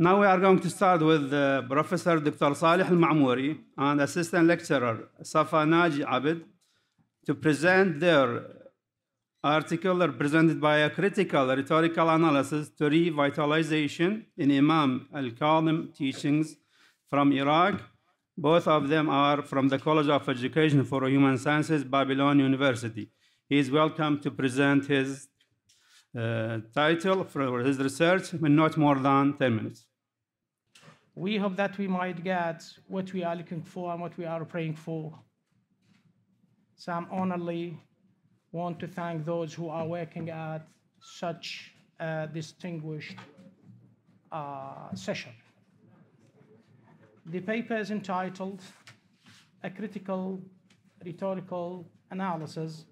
Now we are going to start with uh, Professor Dr. Salih al and Assistant Lecturer Safa Naji Abid to present their article represented by a critical rhetorical analysis to revitalization in Imam Al-Kalim teachings from Iraq. Both of them are from the College of Education for Human Sciences, Babylon University. He is welcome to present his uh, title for his research in not more than 10 minutes. We hope that we might get what we are looking for and what we are praying for. So I'm honorably want to thank those who are working at such a distinguished uh, session. The paper is entitled A Critical Rhetorical Analysis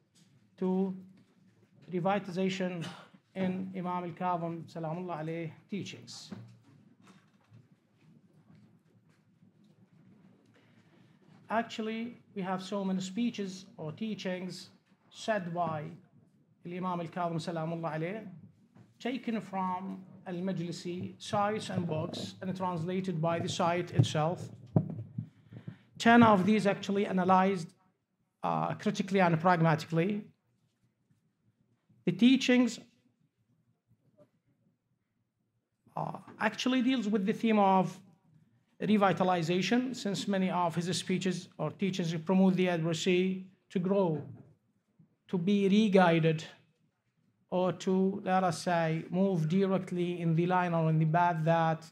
to Revitalization in Imam al-Kazim salamullah alayh teachings. Actually, we have so many speeches or teachings said by Imam al-Kazim salamullah alayh taken from al-Majlisi sites and books and translated by the site itself. Ten of these actually analyzed uh, critically and pragmatically. The teachings uh, actually deals with the theme of revitalization, since many of his speeches or teachings promote the adversary to grow, to be re-guided, or to, let us say, move directly in the line or in the path that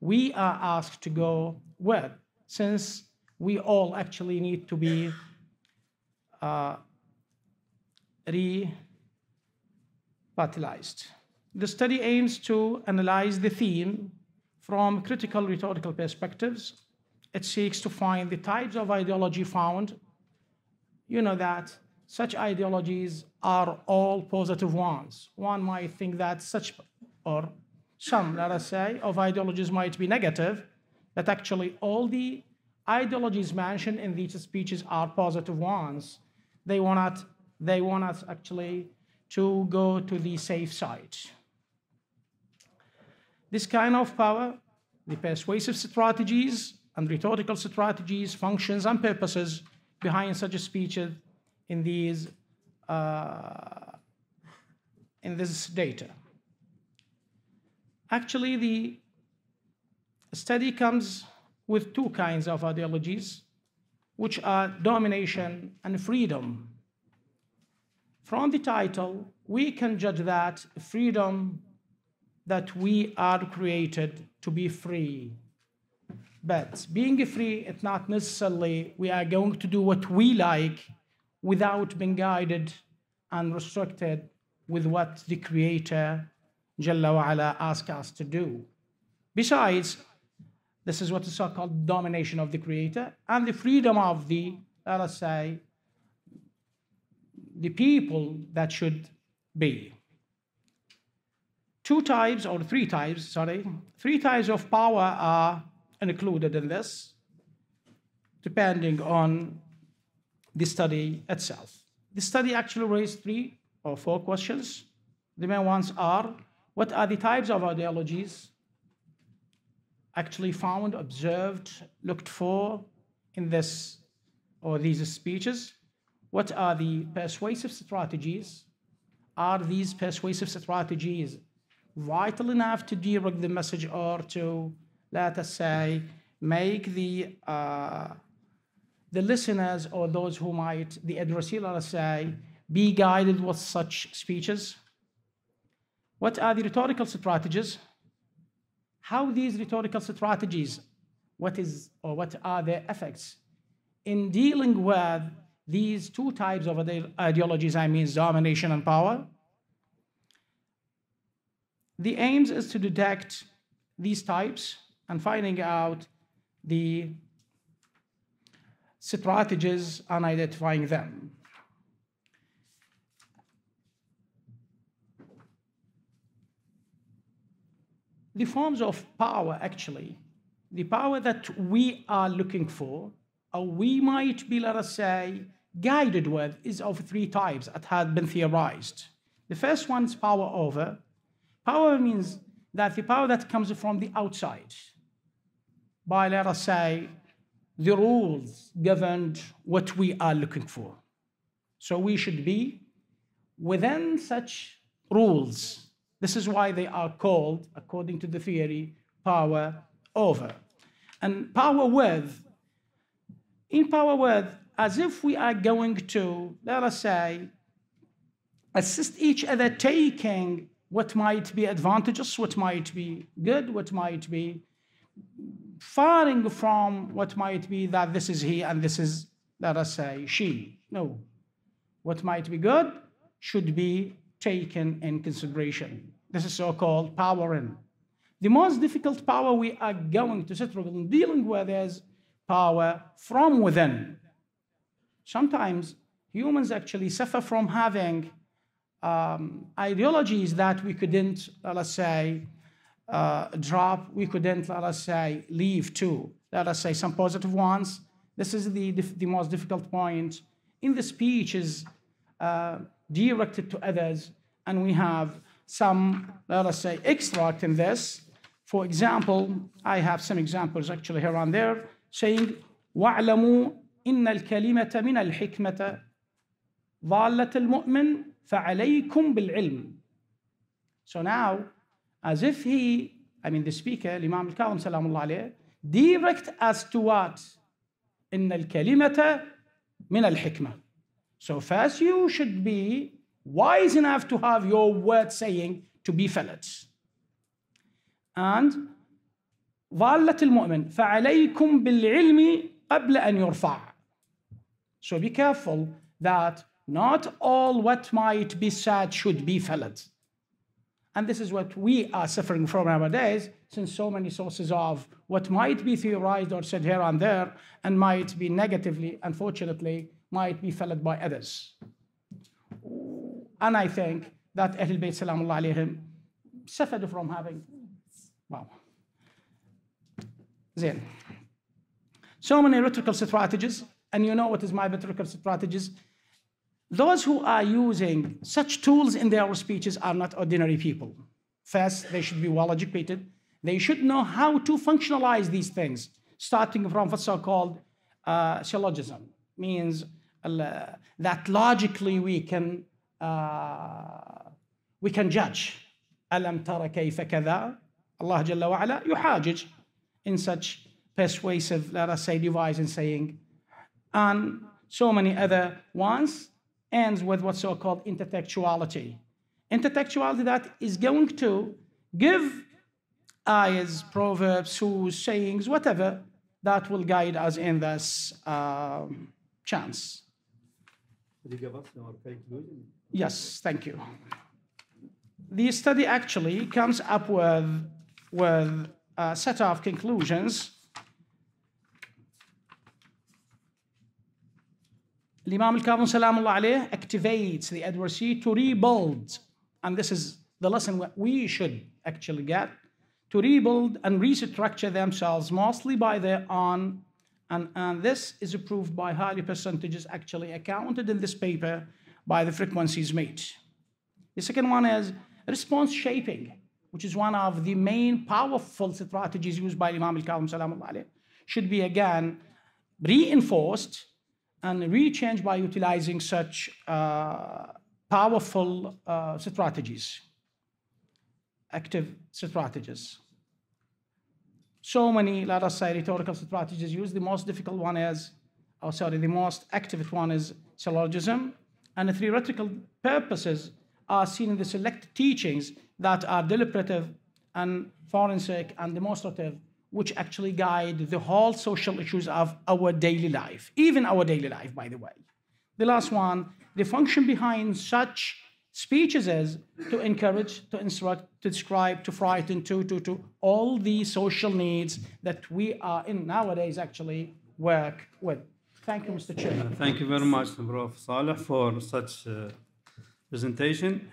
we are asked to go with, since we all actually need to be uh, re-vitalized. The study aims to analyze the theme from critical rhetorical perspectives. It seeks to find the types of ideology found. You know that such ideologies are all positive ones. One might think that such, or some, let us say, of ideologies might be negative, but actually all the ideologies mentioned in these speeches are positive ones. They want us, they want us actually to go to the safe side. This kind of power, the persuasive strategies and rhetorical strategies, functions, and purposes behind such a speech in these uh, in this data. Actually, the study comes with two kinds of ideologies, which are domination and freedom. From the title, we can judge that freedom that we are created to be free. But being free, it's not necessarily we are going to do what we like without being guided and restricted with what the Creator Jalla wa'ala asks us to do. Besides, this is what is so-called domination of the Creator and the freedom of the, let us say, the people that should be two types or three types, sorry, three types of power are included in this, depending on the study itself. The study actually raised three or four questions. The main ones are, what are the types of ideologies actually found, observed, looked for in this or these speeches? What are the persuasive strategies? Are these persuasive strategies vital enough to direct the message or to, let us say, make the uh, the listeners or those who might, the addressee, let us say, be guided with such speeches? What are the rhetorical strategies? How these rhetorical strategies, what is or what are their effects in dealing with these two types of ideologies, I mean domination and power, the aim is to detect these types and finding out the strategies and identifying them. The forms of power, actually, the power that we are looking for, or we might be, let us say, guided with, is of three types that had been theorized. The first one is power over, Power means that the power that comes from the outside, by let us say, the rules governed what we are looking for. So we should be within such rules. This is why they are called, according to the theory, power over. And power with, in power with, as if we are going to, let us say, assist each other taking what might be advantageous, what might be good, what might be faring from what might be that this is he and this is, let us say, she. No. What might be good should be taken in consideration. This is so called power in. The most difficult power we are going to struggle in dealing with is power from within. Sometimes humans actually suffer from having um, is that we couldn't, let us say, uh, drop, we couldn't, let us say, leave to. Let us say some positive ones. This is the, the most difficult point in the speech is uh, directed to others, and we have some, let us say, extract in this. For example, I have some examples actually here and there saying, وَاعْلَمُوا إِنَّ الْكَلِمَةَ مِنَ الْحِكْمَةَ ضَالَّةَ الْمُؤْمِنِ فَعَلَيْكُمْ بِالْعِلْمِ So now, as if he, I mean the speaker, Imam al-Kazim salamullah alayhi, direct us to what? إِنَّ الْكَلِمَةَ مِنَ الْحِكْمَةِ So first you should be wise enough to have your word saying to be fillets. And ضالة المؤمن فعليكم بالعلم قبل أن يرفع. So be careful that not all what might be said should be felt. And this is what we are suffering from nowadays, since so many sources of what might be theorized or said here and there, and might be negatively, unfortunately, might be felt by others. And I think that Ahlul Bayt Salamullah alayhim suffered from having, wow. Zain. So many rhetorical strategies, and you know what is my rhetorical strategies. Those who are using such tools in their speeches are not ordinary people. First, they should be well educated. They should know how to functionalize these things, starting from what's so called uh, syllogism, means uh, that logically we can, uh, we can judge. ألم تر كيف كذا Allah Jalla wa'ala yuhajij in such persuasive, let us say, device in saying, and so many other ones ends with what's so called intertextuality. Intertextuality that is going to give ayahs, proverbs, who's sayings, whatever, that will guide us in this um, chance. Yes, thank you. The study actually comes up with, with a set of conclusions Imam al-Kazim salamullah alayh activates the adversary to rebuild. And this is the lesson we should actually get to rebuild and restructure themselves mostly by their own. And, and this is proved by highly percentages actually accounted in this paper by the frequencies made. The second one is response shaping, which is one of the main powerful strategies used by Imam al-Kazim salamullah alayh, should be again reinforced and re-change by utilizing such uh, powerful uh, strategies, active strategies. So many, let us say, rhetorical strategies used. The most difficult one is, or oh, sorry, the most active one is syllogism. And the theoretical purposes are seen in the select teachings that are deliberative and forensic and demonstrative which actually guide the whole social issues of our daily life, even our daily life, by the way. The last one, the function behind such speeches is to encourage, to instruct, to describe, to frighten, to, to, to all the social needs that we are in nowadays actually work with. Thank you, Mr. Chairman. Uh, thank you very much, Prof. Saleh, for such uh, presentation.